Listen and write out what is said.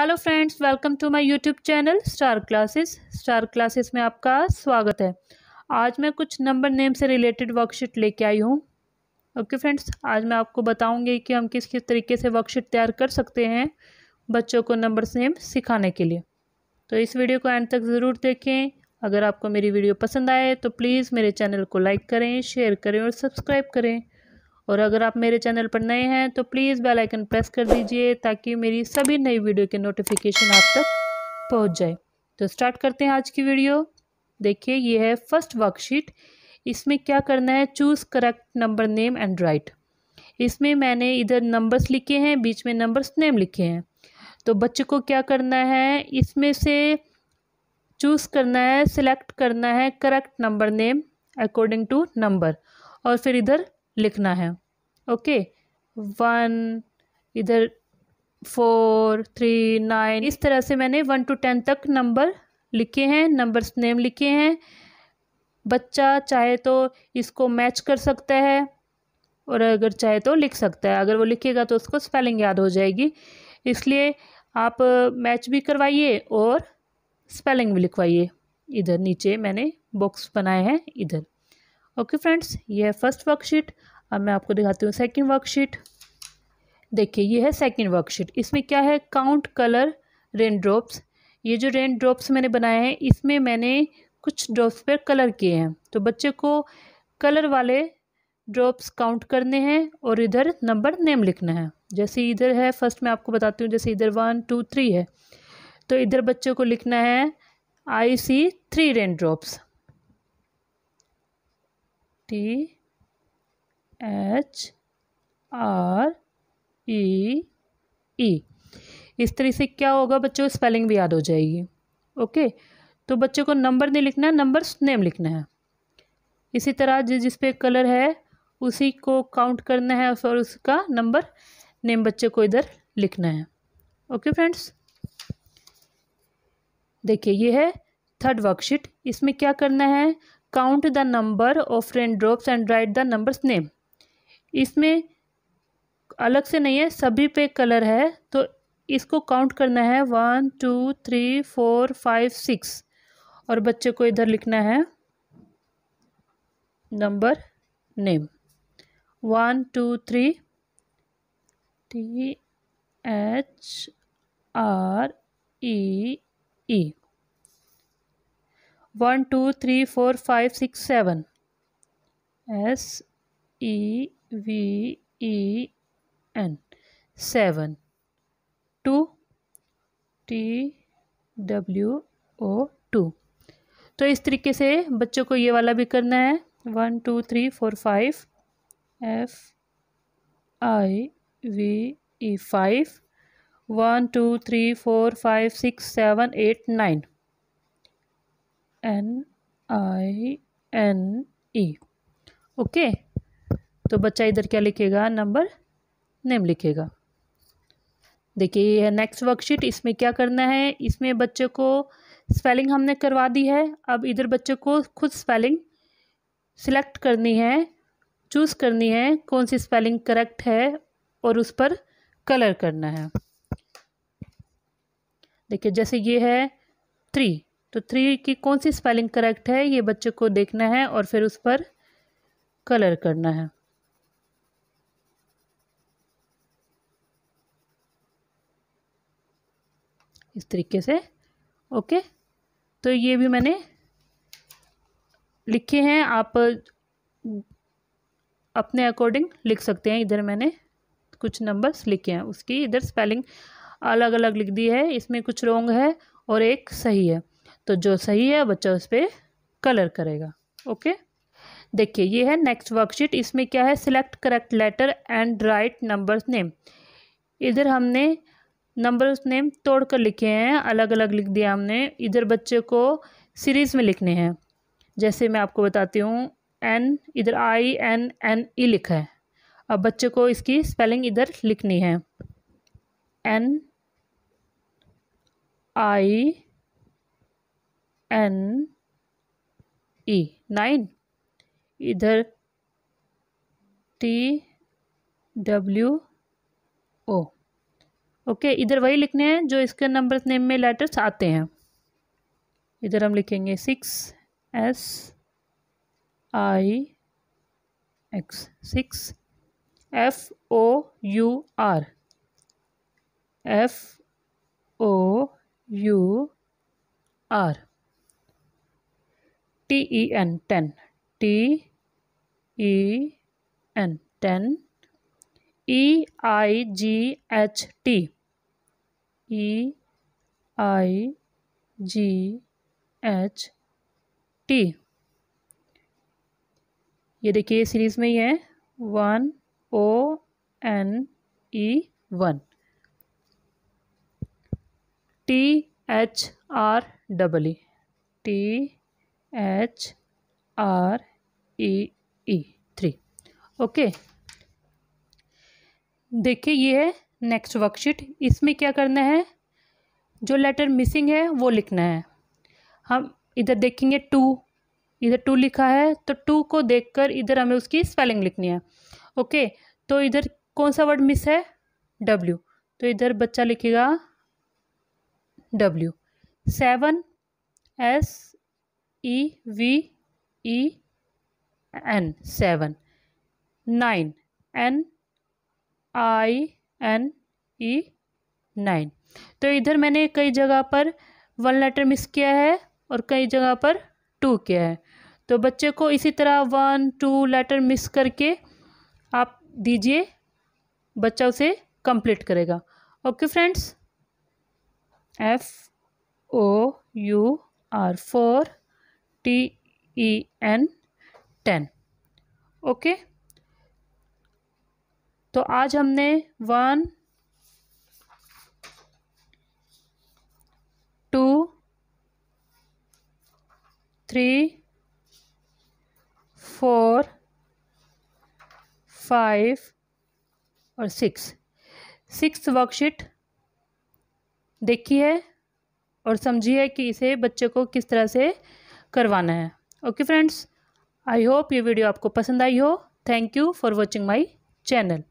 hello friends welcome to my YouTube channel star classes star classes में आपका स्वागत है आज मैं कुछ नंबर नेम से रिलेटेड वर्कशीट लेके आई हूँ ओके फ्रेंड्स आज मैं आपको बताऊँगी कि हम किस किस तरीके से वर्कशीट तैयार कर सकते हैं बच्चों को नंबर नेम सिखाने के लिए तो इस वीडियो को एंड तक ज़रूर देखें अगर आपको मेरी वीडियो पसंद आए तो प्लीज़ मेरे चैनल को लाइक करें शेयर करें और सब्सक्राइब करें और अगर आप मेरे चैनल पर नए हैं तो प्लीज़ बेल आइकन प्रेस कर दीजिए ताकि मेरी सभी नई वीडियो के नोटिफिकेशन आप तक पहुंच जाए तो स्टार्ट करते हैं आज की वीडियो देखिए ये है फर्स्ट वर्कशीट इसमें क्या करना है choose correct number name and write इसमें मैंने इधर नंबर्स लिखे हैं बीच में नंबर्स नेम लिखे हैं तो बच्चे को क्या करना है इसमें से चूज़ करना है सिलेक्ट करना है correct number name according to number और फिर इधर लिखना है ओके वन इधर फोर थ्री नाइन इस तरह से मैंने वन टू टेन तक नंबर लिखे हैं नंबर्स नेम लिखे हैं बच्चा चाहे तो इसको मैच कर सकता है और अगर चाहे तो लिख सकता है अगर वो लिखेगा तो उसको स्पेलिंग याद हो जाएगी इसलिए आप मैच भी करवाइए और स्पेलिंग भी लिखवाइए इधर नीचे मैंने बॉक्स बनाए हैं इधर ओके फ्रेंड्स ये है फर्स्ट वर्कशीट अब मैं आपको दिखाती हूँ सेकंड वर्कशीट देखिए ये है सेकंड वर्कशीट इसमें क्या है काउंट कलर रेन ड्रॉप्स ये जो रेन ड्रॉप्स मैंने बनाए हैं इसमें मैंने कुछ ड्रॉप्स पर कलर किए हैं तो बच्चे को कलर वाले ड्रॉप्स काउंट करने हैं और इधर नंबर नेम लिखना है जैसे इधर है फर्स्ट मैं आपको बताती हूँ जैसे इधर वन टू थ्री है तो इधर बच्चों को लिखना है I see three rain drops T H R E E इस तरह से क्या होगा बच्चों स्पेलिंग भी याद हो जाएगी ओके तो बच्चे को नंबर नहीं लिखना है नंबर नेम लिखना है इसी तरह जिस जिस पे कलर है उसी को काउंट करना है और उसका नंबर नेम बच्चे को इधर लिखना है ओके फ्रेंड्स देखिए ये है थर्ड वर्कशीट इसमें क्या करना है count the number of rain drops and write the numbers name इसमें अलग से नहीं है सभी पे कलर है तो इसको काउंट करना है one two three four five six और बच्चे को इधर लिखना है number name one two three T H R E E one two three four five six seven S E V E N seven two T W O two तो इस तरीके से बच्चों को ये वाला भी करना है one two three four five F I V E five one two three four five six seven eight nine N I N E okay तो बच्चा इधर क्या लिखेगा नंबर नेम लिखेगा देखिए ये है नेक्स्ट वर्कशीट इसमें क्या करना है इसमें बच्चे को स्पेलिंग हमने करवा दी है अब इधर बच्चे को खुद स्पेलिंग सिलेक्ट करनी है चूज़ करनी है कौन सी स्पेलिंग करेक्ट है और उस पर कलर करना है देखिए जैसे ये है थ्री तो थ्री की कौन सी स्पेलिंग करेक्ट है ये बच्चे को देखना है और फिर उस पर कलर करना है इस तरीके से ओके तो ये भी मैंने लिखे हैं आप अपने अकॉर्डिंग लिख सकते हैं इधर मैंने कुछ नंबर्स लिखे हैं उसकी इधर स्पेलिंग अलग अलग लिख दी है इसमें कुछ रोंग है और एक सही है तो जो सही है बच्चा उस पर कलर करेगा ओके देखिए ये है नेक्स्ट वर्कशीट इसमें क्या है select correct letter and write number name इधर हमने नंबर नेम तोड़ कर लिखे हैं अलग अलग लिख दिया हमने इधर बच्चे को सीरीज़ में लिखने हैं जैसे मैं आपको बताती हूँ एन इधर आई एन एन ई लिखा है अब बच्चे को इसकी स्पेलिंग इधर लिखनी है N I N E nine इधर टी डब्ल्यू ओ ओके इधर वही लिखने हैं जो इसके नंबर नेम में लेटर्स आते हैं इधर हम लिखेंगे six S I X six F O U R F O U R T E N ten T E N ten E I G H T E I G H T ये देखिए series में ही है one O N E one T H R double E T H R A E three okay देखिए ये है next worksheet इसमें क्या करना है जो लेटर मिसिंग है वो लिखना है हम इधर देखेंगे टू इधर टू लिखा है तो टू को देखकर इधर हमें उसकी स्पेलिंग लिखनी है ओके तो इधर कौन सा वर्ड मिस है डब्ल्यू तो इधर बच्चा लिखेगा W seven S E V E N seven nine N I N E nine तो इधर मैंने कई जगह पर वन लेटर मिस किया है और कई जगह पर टू किया है तो बच्चे को इसी तरह वन टू लेटर मिस करके आप दीजिए बच्चा उसे कंप्लीट करेगा okay friends F O U R four T E N ten okay तो आज हमने one two three four five और सिक्स सिक्स वर्कशीट देखी है और समझी है कि इसे बच्चे को किस तरह से करवाना है ओके फ्रेंड्स आई होप ये वीडियो आपको पसंद आई हो thank you for watching my channel